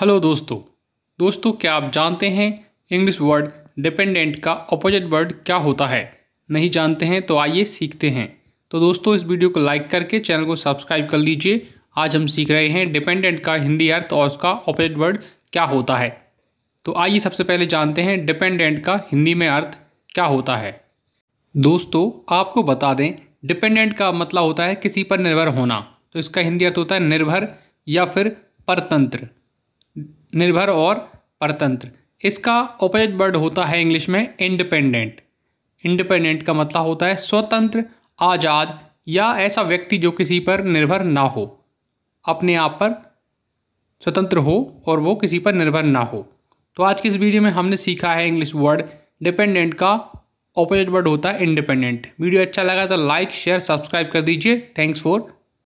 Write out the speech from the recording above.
hello दोस्तों दोस्तों क्या आप जानते हैं इंग्लिश वर्ड डिपेंडेंट का अपोजिट वर्ड क्या होता है नहीं जानते हैं तो आइए सीखते हैं तो दोस्तों इस वीडियो को लाइक करके चैनल को सब्सक्राइब कर लीजिए आज हम सीख रहे हैं डिपेंडेंट का हिंदी अर्थ और उसका अपोजिट वर्ड क्या होता है तो आइए सबसे पहले जानते हैं डिपेंडेंट का हिंदी में अर्थ क्या होता है दोस्तों आपको बता दें डिपेंडेंट का मतलब होता है किसी पर निर्भर होना तो इसका हिंदी अर्थ होता है निर्भर या फिर परतंत्र निर्भर और परतंत्र इसका ओपोजिट वर्ड होता है इंग्लिश में इंडिपेंडेंट इंडिपेंडेंट का मतलब होता है स्वतंत्र आज़ाद या ऐसा व्यक्ति जो किसी पर निर्भर ना हो अपने आप पर स्वतंत्र हो और वो किसी पर निर्भर ना हो तो आज की इस वीडियो में हमने सीखा है इंग्लिश वर्ड डिपेंडेंट का ऑपोजिट वर्ड होता है इंडिपेंडेंट वीडियो अच्छा लगा तो लाइक शेयर सब्सक्राइब कर दीजिए थैंक्स फॉर